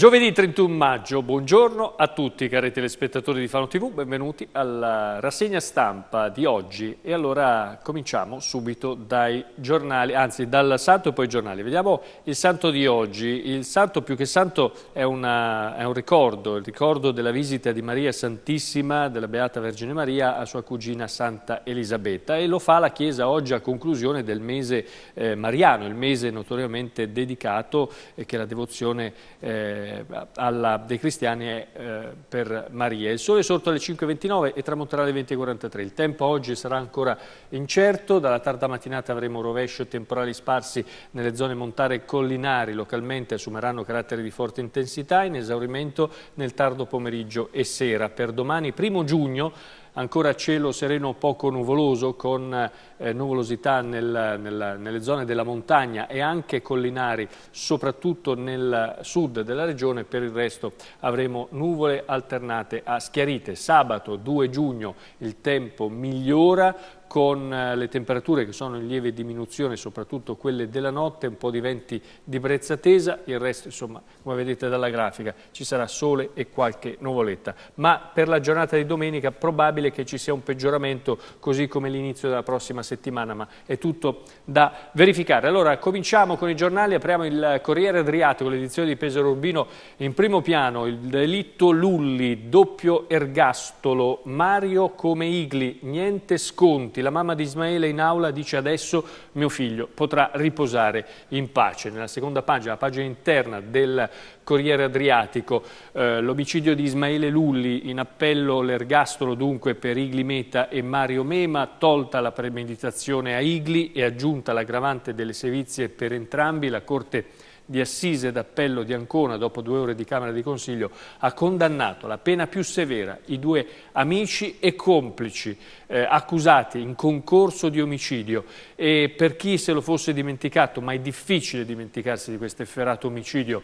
Giovedì 31 maggio, buongiorno a tutti cari telespettatori di Fano TV, benvenuti alla rassegna stampa di oggi e allora cominciamo subito dai giornali, anzi dal santo e poi i giornali. Vediamo il santo di oggi, il santo più che santo è, una, è un ricordo, il ricordo della visita di Maria Santissima, della Beata Vergine Maria a sua cugina Santa Elisabetta e lo fa la Chiesa oggi a conclusione del mese eh, mariano, il mese notoriamente dedicato eh, che la devozione eh, eh, alla, dei cristiani è eh, per Maria. Il sole è sorto alle 5.29 e tramonterà alle 20.43. Il tempo oggi sarà ancora incerto, dalla tarda mattinata avremo rovescio e temporali sparsi nelle zone montare e collinari, localmente assumeranno caratteri di forte intensità in esaurimento nel tardo pomeriggio e sera. Per domani, primo giugno, ancora cielo sereno poco nuvoloso con eh, nuvolosità nel, nel, nelle zone della montagna e anche collinari, soprattutto nel sud della regione, per il resto avremo nuvole alternate a schiarite. Sabato 2 giugno il tempo migliora con eh, le temperature che sono in lieve diminuzione, soprattutto quelle della notte, un po' di venti di brezza tesa, il resto insomma come vedete dalla grafica ci sarà sole e qualche nuvoletta, ma per la giornata di domenica probabile che ci sia un peggioramento così come l'inizio della prossima settimana, ma è tutto da verificare. Allora cominciamo con i giornali, apriamo il Corriere Adriatico, l'edizione di Pesaro Urbino in primo piano, il delitto Lulli, doppio ergastolo, Mario come Igli, niente sconti, minuti. La mamma di Ismaele in aula dice adesso mio figlio potrà riposare in pace. Nella seconda pagina, la pagina interna del Corriere Adriatico, eh, l'omicidio di Ismaele Lulli, in appello l'ergastolo dunque per Igli Meta e Mario Mema, tolta la premeditazione a Igli e aggiunta l'aggravante delle sevizie per entrambi, la Corte di Assise d'Appello di Ancona, dopo due ore di Camera di Consiglio, ha condannato la pena più severa i due amici e complici eh, accusati in concorso di omicidio. E per chi se lo fosse dimenticato, ma è difficile dimenticarsi di questo efferato omicidio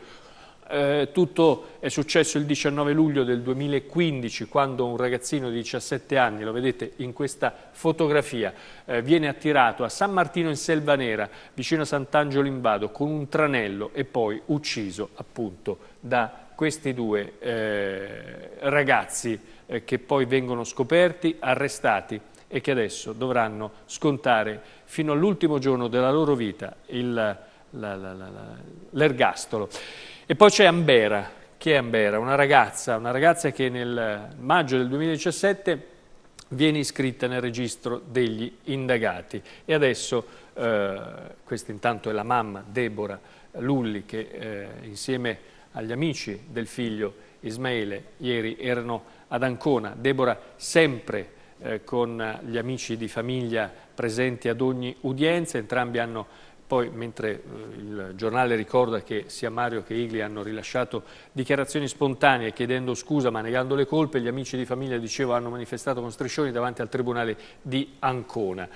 eh, tutto è successo il 19 luglio del 2015 quando un ragazzino di 17 anni, lo vedete in questa fotografia, eh, viene attirato a San Martino in Selva Nera, vicino a Sant'Angelo in Vado, con un tranello e poi ucciso appunto da questi due eh, ragazzi eh, che poi vengono scoperti, arrestati e che adesso dovranno scontare fino all'ultimo giorno della loro vita l'ergastolo. E poi c'è Ambera. Chi è Ambera? Una ragazza, una ragazza che nel maggio del 2017 viene iscritta nel registro degli indagati e adesso, eh, questa intanto è la mamma Deborah Lulli che eh, insieme agli amici del figlio Ismaele ieri erano ad Ancona, Deborah sempre eh, con gli amici di famiglia presenti ad ogni udienza, entrambi hanno poi, mentre eh, il giornale ricorda che sia Mario che Igli hanno rilasciato dichiarazioni spontanee chiedendo scusa ma negando le colpe, gli amici di famiglia, dicevo, hanno manifestato con striscioni davanti al Tribunale di Ancona.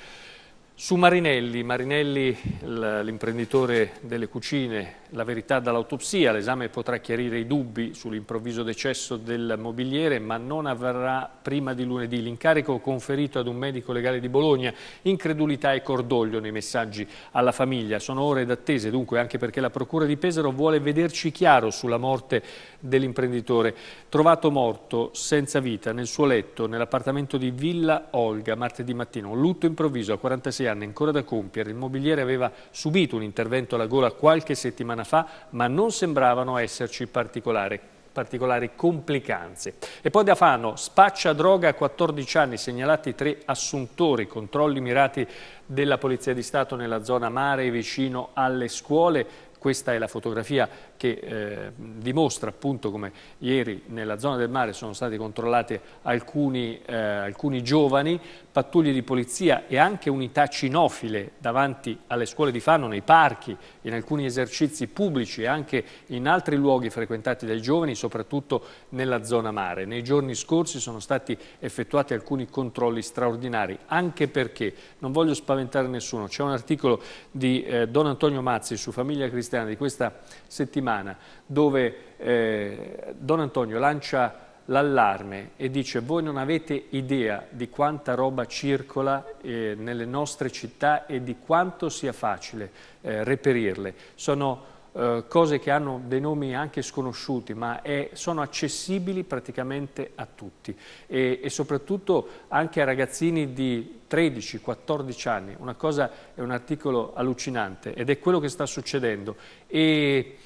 Su Marinelli, Marinelli l'imprenditore delle cucine, la verità dall'autopsia, l'esame potrà chiarire i dubbi sull'improvviso decesso del mobiliere ma non avverrà prima di lunedì. L'incarico conferito ad un medico legale di Bologna, incredulità e cordoglio nei messaggi alla famiglia. Sono ore d'attese dunque anche perché la procura di Pesaro vuole vederci chiaro sulla morte dell'imprenditore. Trovato morto, senza vita, nel suo letto, nell'appartamento di Villa Olga martedì mattina. Un lutto improvviso a 46 anni anni ancora da compiere. Il mobiliere aveva subito un intervento alla gola qualche settimana fa, ma non sembravano esserci particolari particolari complicanze. E poi da Fano, spaccia droga a 14 anni, segnalati tre assuntori, controlli mirati della Polizia di Stato nella zona mare vicino alle scuole. Questa è la fotografia che eh, dimostra appunto come ieri nella zona del mare sono stati controllati alcuni, eh, alcuni, giovani, pattuglie di polizia e anche unità cinofile davanti alle scuole di Fanno, nei parchi, in alcuni esercizi pubblici e anche in altri luoghi frequentati dai giovani, soprattutto nella zona mare. Nei giorni scorsi sono stati effettuati alcuni controlli straordinari, anche perché, non voglio spaventare nessuno, c'è un articolo di eh, Don Antonio Mazzi su Famiglia Cristiana di questa settimana musulmana dove eh, Don Antonio lancia l'allarme e dice voi non avete idea di quanta roba circola eh, nelle nostre città e di quanto sia facile eh, reperirle. Sono eh, cose che hanno dei nomi anche sconosciuti ma è, sono accessibili praticamente a tutti e, e, soprattutto anche a ragazzini di 13-14 anni. Una cosa è un articolo allucinante ed è quello che sta succedendo. E,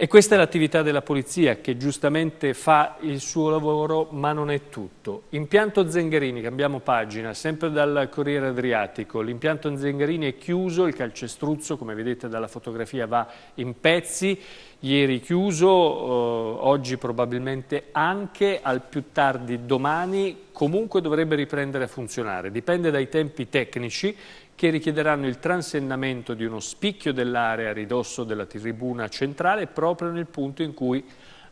e questa è l'attività della Polizia che giustamente fa il suo lavoro ma non è tutto. Impianto Zengherini, cambiamo pagina, sempre dal Corriere Adriatico. L'impianto Zengherini è chiuso, il calcestruzzo come vedete dalla fotografia va in pezzi. Ieri chiuso, eh, oggi probabilmente anche, al più tardi domani comunque dovrebbe riprendere a funzionare. Dipende dai tempi tecnici che richiederanno il transennamento di uno spicchio dell'area a ridosso della tribuna centrale proprio nel punto in cui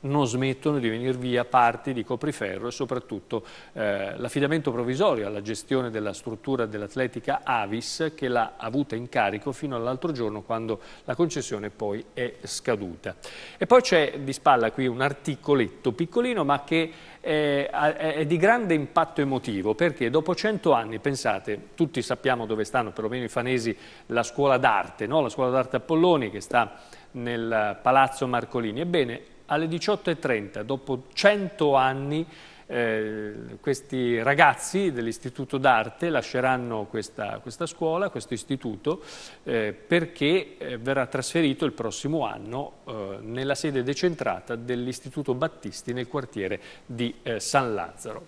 non smettono di venire via parti di copriferro e soprattutto eh, l'affidamento provvisorio alla gestione della struttura dell'atletica Avis che l'ha avuta in carico fino all'altro giorno quando la concessione poi è scaduta. E poi c'è di spalla qui un articoletto piccolino ma che eh, è, di grande impatto emotivo perché dopo cento anni, pensate, tutti sappiamo dove stanno perlomeno i fanesi la scuola d'arte, no? la scuola d'arte Apolloni che sta nel Palazzo Marcolini. Ebbene, alle 18.30, dopo 100 anni, eh, questi ragazzi dell'Istituto d'Arte lasceranno questa, questa, scuola, questo istituto, eh, perché eh, verrà trasferito il prossimo anno eh, nella sede decentrata dell'Istituto Battisti nel quartiere di eh, San Lazzaro.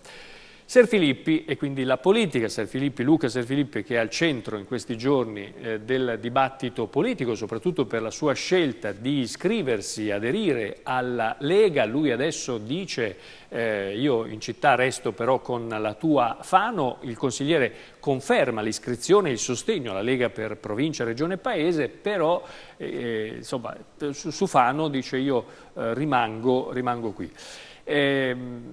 Ser Filippi e quindi la politica, Serfilippi, Luca Filippi che è al centro in questi giorni eh, del dibattito politico, soprattutto per la sua scelta di iscriversi, aderire alla Lega, lui adesso dice eh, io in città resto però con la tua Fano, il consigliere conferma l'iscrizione e il sostegno alla Lega per provincia, regione e paese, però eh, eh insomma, su, su, Fano dice io eh, rimango, rimango qui. Ehm,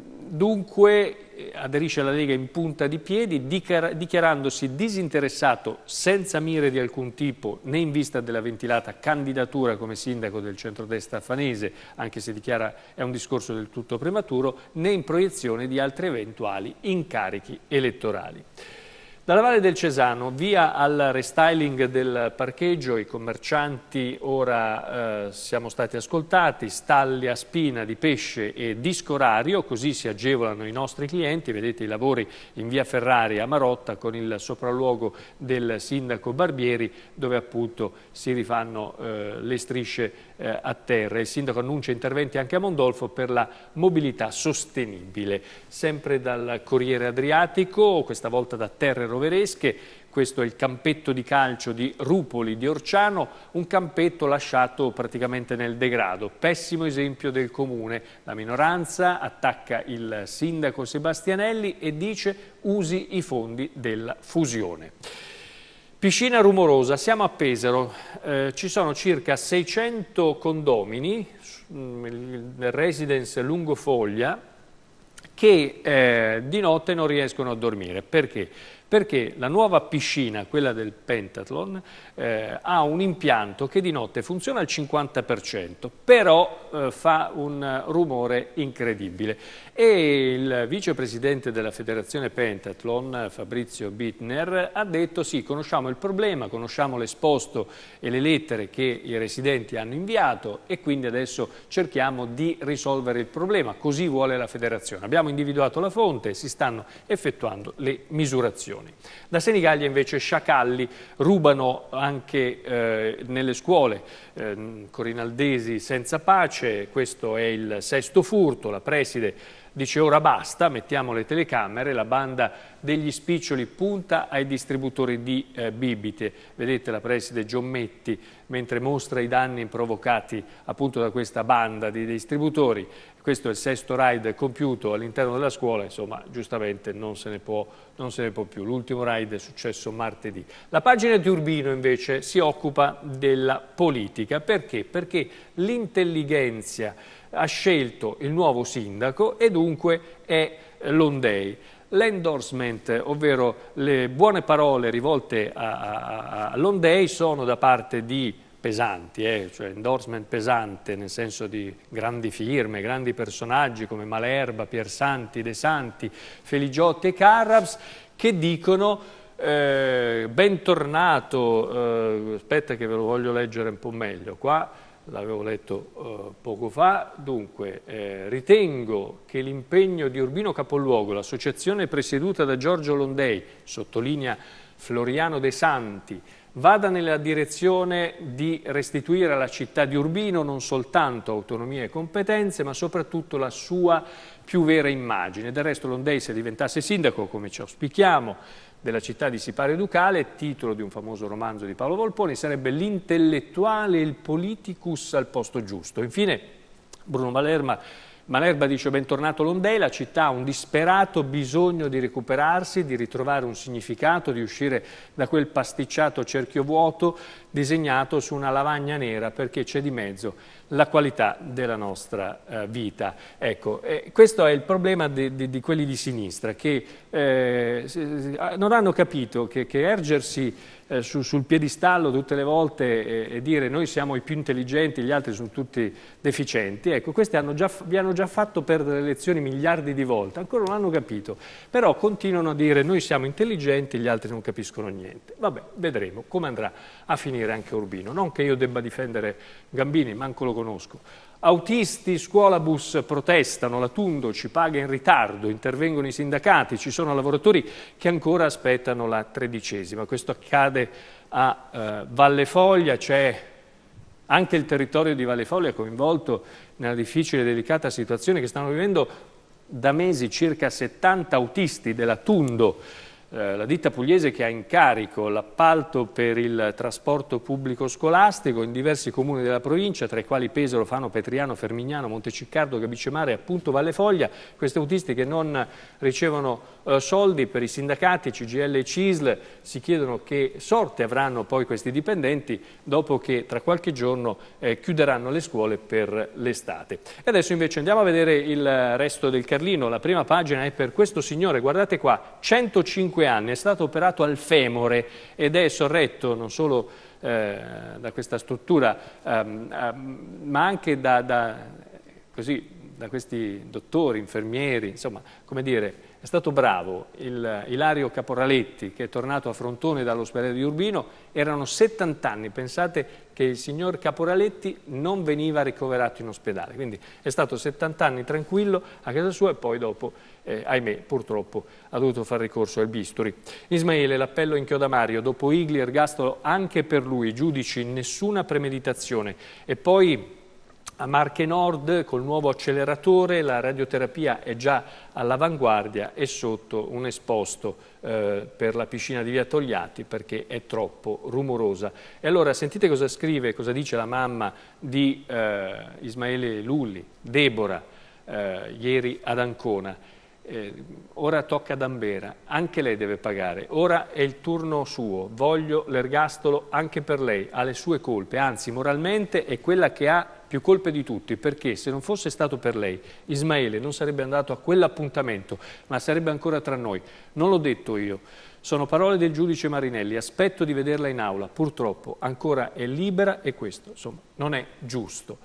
eh, dunque aderisce alla Lega in punta di piedi dichiarandosi disinteressato senza mire di alcun tipo né in vista della ventilata candidatura come sindaco del centrodestra fanese, anche se dichiara è un discorso del tutto prematuro, né in proiezione di altri eventuali incarichi elettorali. Dalla Valle del Cesano, via al restyling del parcheggio, i commercianti ora eh, siamo stati ascoltati, stalli a spina di pesce e disco orario, così si agevolano i nostri clienti, vedete i lavori in via Ferrari a Marotta con il sopralluogo del sindaco Barbieri dove appunto si rifanno eh, le strisce eh, a terra. Il sindaco annuncia interventi anche a Mondolfo per la mobilità sostenibile. Sempre dal Corriere Adriatico, questa volta da Terre Romane, roveresche, questo è il campetto di calcio di Rupoli di Orciano, un campetto lasciato praticamente nel degrado. Pessimo esempio del comune. La minoranza attacca il sindaco Sebastianelli e dice usi i fondi della fusione. Piscina rumorosa, siamo a Pesaro, eh, ci sono circa 600 condomini, nel mm, residence lungo foglia, che eh, di notte non riescono a dormire. Perché? perché la nuova piscina, quella del Pentathlon, eh, ha un impianto che di notte funziona al 50%, però eh, fa un rumore incredibile. E il vicepresidente della federazione Pentathlon, Fabrizio Bittner, ha detto sì, conosciamo il problema, conosciamo l'esposto e le lettere che i residenti hanno inviato e quindi adesso cerchiamo di risolvere il problema, così vuole la federazione. Abbiamo individuato la fonte e si stanno effettuando le misurazioni situazioni. Da Senigallia invece sciacalli rubano anche eh, nelle scuole, eh, Corinaldesi senza pace, questo è il sesto furto, la preside Dice ora basta, mettiamo le telecamere, la banda degli spiccioli punta ai distributori di eh, bibite. Vedete la preside Giommetti mentre mostra i danni provocati appunto da questa banda di distributori. Questo è il sesto raid compiuto all'interno della scuola, insomma giustamente non se ne può, se ne può più. L'ultimo raid è successo martedì. La pagina di Urbino invece si occupa della politica. Perché? Perché l'intelligenza ha scelto il nuovo sindaco e dunque è Londei l'endorsement, ovvero le buone parole rivolte a, a, sono da parte di pesanti, eh, cioè endorsement pesante nel senso di grandi firme, grandi personaggi come Malerba, Piersanti, De Santi, Feligiotti e Carrabs che dicono eh, bentornato, eh, aspetta che ve lo voglio leggere un po' meglio qua, l'avevo letto eh, poco fa, dunque eh, ritengo che l'impegno di Urbino Capoluogo, l'associazione presieduta da Giorgio Londei, sottolinea Floriano De Santi, vada nella direzione di restituire alla città di Urbino non soltanto autonomia e competenze, ma soprattutto la sua più vera immagine. Del resto Londei se diventasse sindaco, come ci auspichiamo, della città di Sipario Ducale, titolo di un famoso romanzo di Paolo Volponi, sarebbe L'intellettuale e il politicus al posto giusto. Infine, Bruno Malerma Malerba dice bentornato Londei, la città ha un disperato bisogno di recuperarsi, di ritrovare un significato, di uscire da quel pasticciato cerchio vuoto disegnato su una lavagna nera perché c'è di mezzo la qualità della nostra eh, vita. Ecco, eh, questo è il problema di, di, di quelli di sinistra che eh, ah, non hanno capito che, che ergersi eh, su, sul piedistallo tutte le volte e dire noi siamo i più intelligenti, gli altri sono tutti deficienti, ecco, questi hanno già, vi hanno già fatto perdere le lezioni miliardi di volte, ancora non hanno capito, però continuano a dire noi siamo intelligenti, gli altri non capiscono niente. Vabbè, vedremo come andrà a finire sostenere anche Urbino. Non che io debba difendere Gambini, manco lo conosco. Autisti, scuolabus protestano, la Tundo ci paga in ritardo, intervengono i sindacati, ci sono lavoratori che ancora aspettano la tredicesima. Questo accade a eh, Valle Foglia, c'è anche il territorio di Valle Foglia coinvolto nella difficile e delicata situazione che stanno vivendo da mesi circa 70 autisti della Tundo eh, la ditta pugliese che ha in carico l'appalto per il trasporto pubblico scolastico in diversi comuni della provincia, tra i quali Pesaro, Fano, Petriano, Fermignano, Monteciccardo, Gabicemare e appunto Vallefoglia, Queste autisti che non ricevono eh, soldi per i sindacati, CGL e CISL, si chiedono che sorte avranno poi questi dipendenti dopo che tra qualche giorno eh, chiuderanno le scuole per l'estate. E adesso invece andiamo a vedere il resto del Carlino, la prima pagina è per questo signore, guardate qua, 150 25 anni, è stato operato al femore ed è sorretto non solo eh, da questa struttura, ehm, ehm, ma anche da, da, così, da, questi dottori, infermieri, insomma, come dire, è stato bravo il Ilario Caporaletti che è tornato a Frontone dall'ospedale di Urbino, erano 70 anni, pensate che il signor Caporaletti non veniva ricoverato in ospedale, quindi è stato 70 anni tranquillo a casa sua e poi dopo eh, ahimè, purtroppo ha dovuto fare ricorso al bisturi. Ismaele, l'appello in chioda Mario, dopo Igli, ergastolo anche per lui, giudici, nessuna premeditazione. E poi... A Marche Nord col nuovo acceleratore la radioterapia è già all'avanguardia e sotto un esposto eh, per la piscina di Via Togliatti perché è troppo rumorosa. E allora sentite cosa scrive, cosa dice la mamma di eh, Ismaele Lulli, Debora, eh, ieri ad Ancona eh, ora tocca ad Ambera, anche lei deve pagare, ora è il turno suo, voglio l'ergastolo anche per lei, ha le sue colpe, anzi moralmente è quella che ha più colpe di tutti, perché se non fosse stato per lei, Ismaele non sarebbe andato a quell'appuntamento, ma sarebbe ancora tra noi. Non l'ho detto io. Sono parole del giudice Marinelli, aspetto di vederla in aula, purtroppo ancora è libera e questo insomma, non è giusto.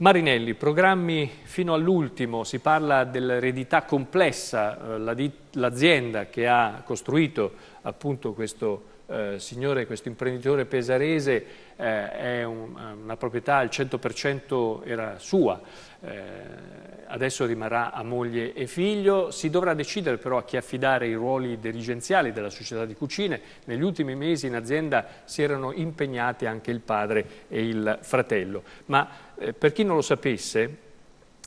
Marinelli, programmi fino all'ultimo, si parla dell'eredità complessa, eh, l'azienda che ha costruito appunto questo eh, signore, questo imprenditore pesarese eh, è un, una proprietà al 100% era sua, eh, adesso rimarrà a moglie e figlio, si dovrà decidere però a chi affidare i ruoli dirigenziali della società di cucine, negli ultimi mesi in azienda si erano impegnati anche il padre e il fratello, ma eh, per chi non lo sapesse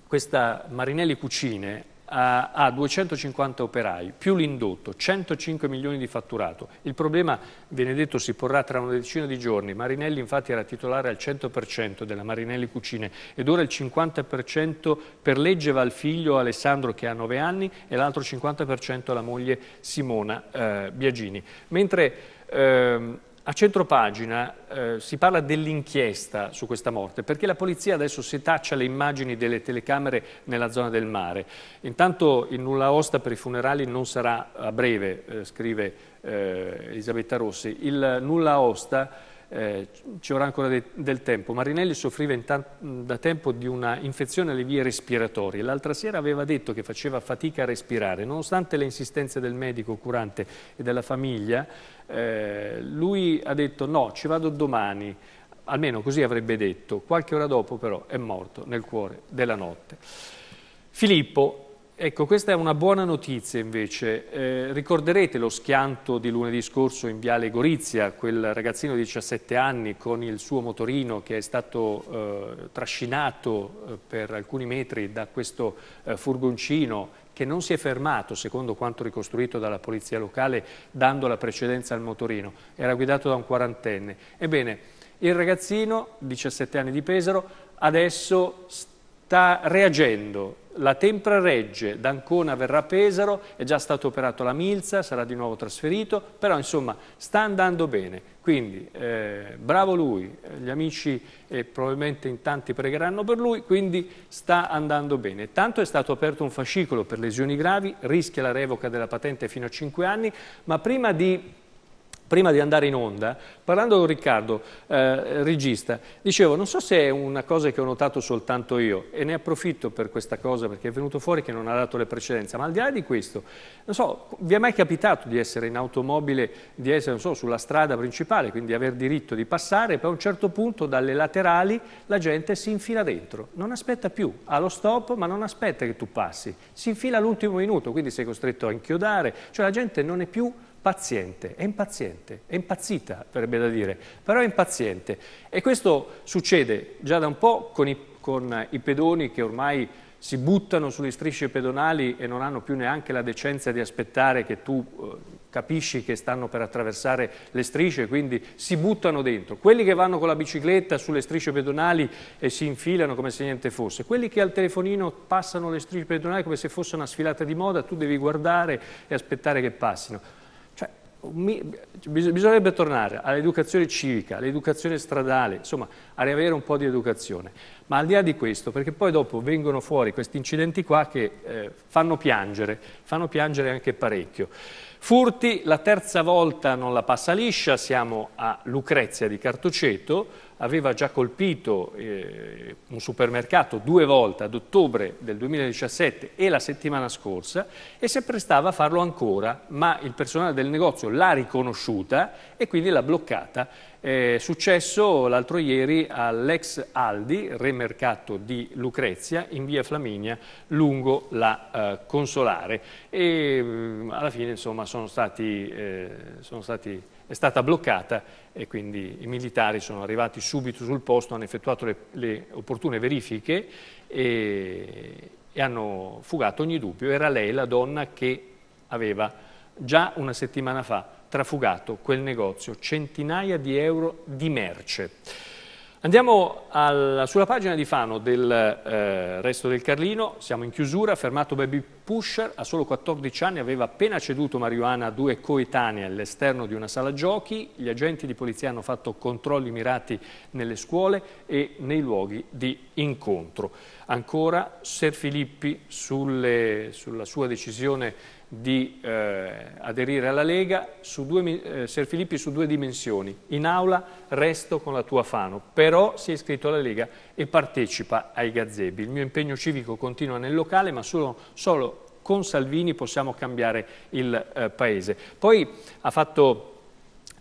questa Marinelli Cucine eh, ha 250 operai, più l'indotto, 105 milioni di fatturato. Il problema, viene detto, si porrà tra una decina di giorni. Marinelli infatti era titolare al 100% della Marinelli Cucine ed ora il 50% per legge va al figlio Alessandro che ha 9 anni e l'altro 50% alla moglie Simona eh, Biagini. Mentre... Ehm, a centropagina eh, si parla dell'inchiesta su questa morte, perché la polizia adesso setaccia le immagini delle telecamere nella zona del mare. Intanto il nulla osta per i funerali non sarà a breve, eh, scrive eh, Elisabetta Rossi. Il nulla osta eh, ci vorrà ancora de del tempo. Marinelli soffriva da tempo di una infezione alle vie respiratorie. L'altra sera aveva detto che faceva fatica a respirare. Nonostante le insistenze del medico curante e della famiglia, eh, lui ha detto no, ci vado domani. Almeno così avrebbe detto. Qualche ora dopo però è morto nel cuore della notte. Filippo Ecco, questa è una buona notizia invece. Eh, ricorderete lo schianto di lunedì scorso in Viale Gorizia, quel ragazzino di 17 anni con il suo motorino che è stato eh, trascinato eh, per alcuni metri da questo eh, furgoncino che non si è fermato, secondo quanto ricostruito dalla polizia locale, dando la precedenza al motorino. Era guidato da un quarantenne. Ebbene, il ragazzino, 17 anni di Pesaro, adesso sta sta reagendo. La Tempra regge, D'Ancona verrà a Pesaro, è già stato operato la Milza, sarà di nuovo trasferito, però insomma sta andando bene. Quindi eh, bravo lui, gli amici eh, probabilmente in tanti pregheranno per lui, quindi sta andando bene. Tanto è stato aperto un fascicolo per lesioni gravi, rischia la revoca della patente fino a 5 anni, ma prima di prima di andare in onda, parlando con Riccardo, eh, regista, dicevo, non so se è una cosa che ho notato soltanto io, e ne approfitto per questa cosa perché è venuto fuori che non ha dato le precedenze, ma al di là di questo, non so, vi è mai capitato di essere in automobile, di essere, so, sulla strada principale, quindi aver diritto di passare, e poi a un certo punto dalle laterali la gente si infila dentro, non aspetta più, ha lo stop, ma non aspetta che tu passi, si infila all'ultimo minuto, quindi sei costretto a inchiodare, cioè la gente non è più paziente, è impaziente, è impazzita, verrebbe da dire, però è impaziente. E questo succede già da un po' con i, con i pedoni che ormai si buttano sulle strisce pedonali e non hanno più neanche la decenza di aspettare che tu eh, capisci che stanno per attraversare le strisce, quindi si buttano dentro. Quelli che vanno con la bicicletta sulle strisce pedonali e si infilano come se niente fosse, quelli che al telefonino passano le strisce pedonali come se fosse una sfilata di moda, tu devi guardare e aspettare che passino bisognerebbe tornare all'educazione civica, all'educazione stradale, insomma a riavere un po' di educazione. Ma al di là di questo, perché poi dopo vengono fuori questi incidenti qua che eh, fanno piangere, fanno piangere anche parecchio. Furti, la terza volta non la passa liscia, siamo a Lucrezia di Cartoceto, aveva già colpito eh, un supermercato due volte ad ottobre del 2017 e la settimana scorsa e si apprestava a farlo ancora, ma il personale del negozio l'ha riconosciuta e quindi l'ha bloccata. È successo l'altro ieri all'ex Aldi, remercato di Lucrezia, in via Flaminia, lungo la eh, Consolare. E mh, mm, alla fine insomma, sono stati, eh, sono stati è stata bloccata e quindi i militari sono arrivati subito sul posto, hanno effettuato le, le opportune verifiche e, e hanno fugato ogni dubbio. Era lei la donna che aveva già una settimana fa trafugato quel negozio, centinaia di euro di merce. Andiamo al, sulla pagina di Fano del eh, resto del Carlino, siamo in chiusura, fermato Baby Pusher, a solo 14 anni aveva appena ceduto marijuana a due coetanei all'esterno di una sala giochi, gli agenti di polizia hanno fatto controlli mirati nelle scuole e nei luoghi di incontro. Ancora Ser Filippi sulle, sulla sua decisione di eh, aderire alla Lega, su due, eh, Serfilippi su due dimensioni. In aula resto con la tua Fano, però si è iscritto alla Lega e partecipa ai gazebi. Il mio impegno civico continua nel locale, ma solo, solo con Salvini possiamo cambiare il eh, Paese. Poi ha fatto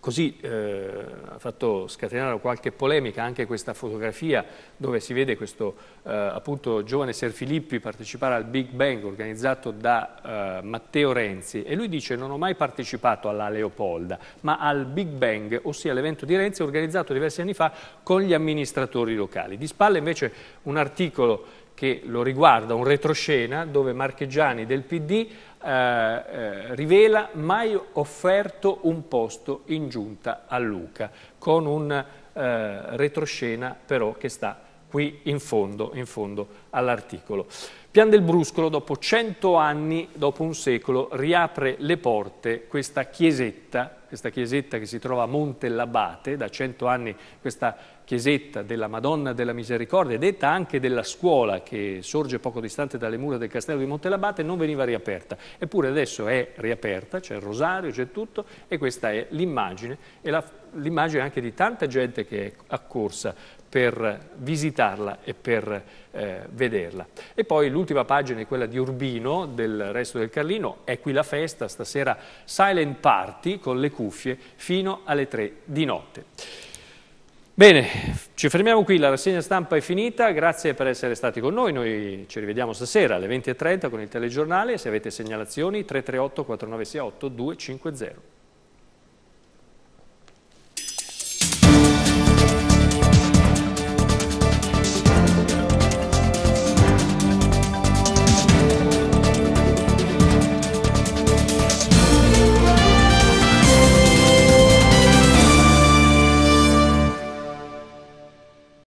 Così eh, ha fatto scatenare qualche polemica anche questa fotografia dove si vede questo eh, appunto giovane Serfilippi partecipare al Big Bang organizzato da eh, Matteo Renzi e lui dice non ho mai partecipato alla Leopolda ma al Big Bang ossia l'evento di Renzi organizzato diversi anni fa con gli amministratori locali. Di spalle invece un articolo che lo riguarda, un retroscena dove Marchegiani del PD eh, eh, rivela mai offerto un posto in giunta a Luca, con un eh, retroscena però che sta qui in fondo, fondo all'articolo. Pian del Bruscolo, dopo cento anni, dopo un secolo, riapre le porte questa chiesetta, questa chiesetta che si trova a Monte Labate, da cento anni questa chiesetta della Madonna della Misericordia, detta anche della scuola che sorge poco distante dalle mura del castello di Montelabate, non veniva riaperta. Eppure adesso è riaperta, c'è il rosario, c'è tutto e questa è l'immagine e l'immagine anche di tanta gente che è accorsa per visitarla e per eh, vederla. E poi l'ultima pagina è quella di Urbino, del resto del Carlino, è qui la festa, stasera silent party con le cuffie fino alle tre di notte. Bene, ci fermiamo qui, la rassegna stampa è finita, grazie per essere stati con noi, noi ci rivediamo stasera alle 20.30 con il telegiornale, se avete segnalazioni 338 4968 250.